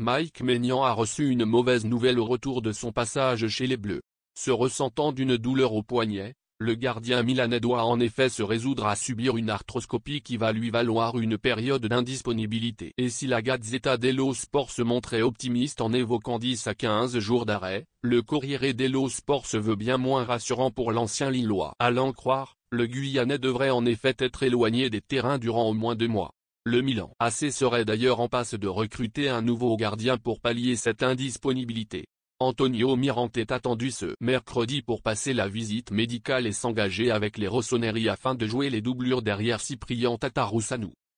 Mike Maignan a reçu une mauvaise nouvelle au retour de son passage chez les Bleus. Se ressentant d'une douleur au poignet, le gardien milanais doit en effet se résoudre à subir une arthroscopie qui va lui valoir une période d'indisponibilité. Et si la Gazzetta dello Sport se montrait optimiste en évoquant 10 à 15 jours d'arrêt, le courrier dello Sport se veut bien moins rassurant pour l'ancien Lillois. À l'en croire, le Guyanais devrait en effet être éloigné des terrains durant au moins deux mois. Le Milan AC serait d'ailleurs en passe de recruter un nouveau gardien pour pallier cette indisponibilité. Antonio Mirante est attendu ce mercredi pour passer la visite médicale et s'engager avec les Rossoneri afin de jouer les doublures derrière Cyprien Tataroussanou.